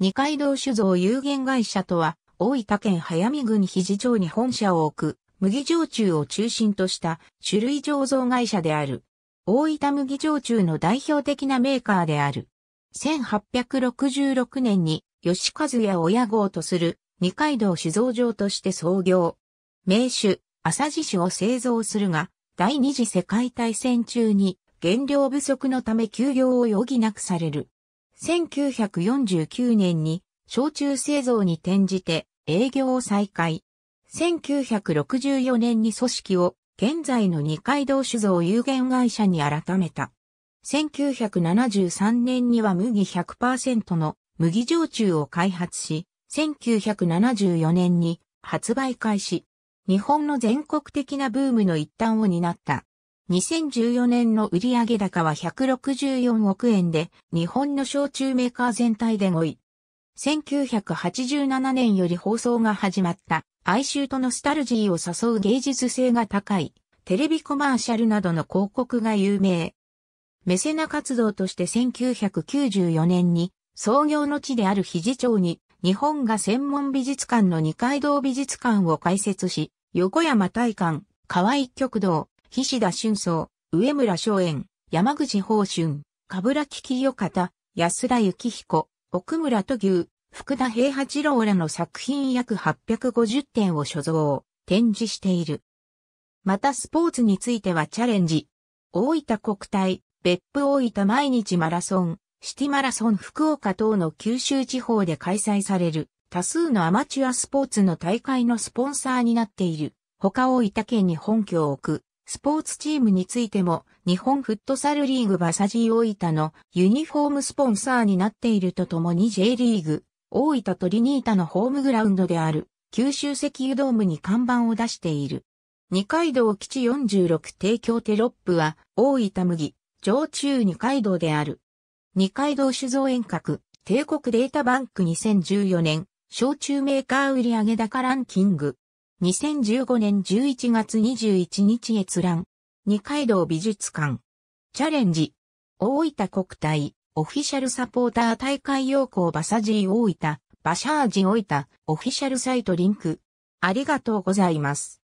二階堂酒造有限会社とは、大分県早見郡肘町に本社を置く、麦焼酎を中心とした種類醸造会社である。大分麦焼酎の代表的なメーカーである。1866年に、吉和屋親号とする二階堂酒造場として創業。名酒、朝地酒を製造するが、第二次世界大戦中に原料不足のため休業を余儀なくされる。1949年に焼酎製造に転じて営業を再開。1964年に組織を現在の二階堂酒造有限会社に改めた。1973年には麦100%の麦焼酎を開発し、1974年に発売開始。日本の全国的なブームの一端を担った。2014年の売上高は164億円で、日本の焼酎メーカー全体で5位。1987年より放送が始まった、哀愁とノスタルジーを誘う芸術性が高い、テレビコマーシャルなどの広告が有名。メセナ活動として1994年に、創業の地である肘町に、日本が専門美術館の二階堂美術館を開設し、横山大館、河合極道、菱田俊宗、上村松園、山口宝春、鏑木清方、安田幸彦、奥村都牛、福田平八郎らの作品約850点を所蔵、展示している。またスポーツについてはチャレンジ。大分国体、別府大分毎日マラソン、シティマラソン福岡等の九州地方で開催される多数のアマチュアスポーツの大会のスポンサーになっている。他大分県に本拠を置くスポーツチームについても、日本フットサルリーグバサジー大分のユニフォームスポンサーになっているとともに J リーグ、大分トリニータのホームグラウンドである、九州石油ドームに看板を出している。二階堂基地46提供テロップは、大分麦、常駐二階堂である。二階堂酒造遠隔、帝国データバンク2014年、小中メーカー売上高ランキング。2015年11月21日閲覧。二階堂美術館。チャレンジ。大分国体。オフィシャルサポーター大会要項バサジー大分。バシャージ大分。オフィシャルサイトリンク。ありがとうございます。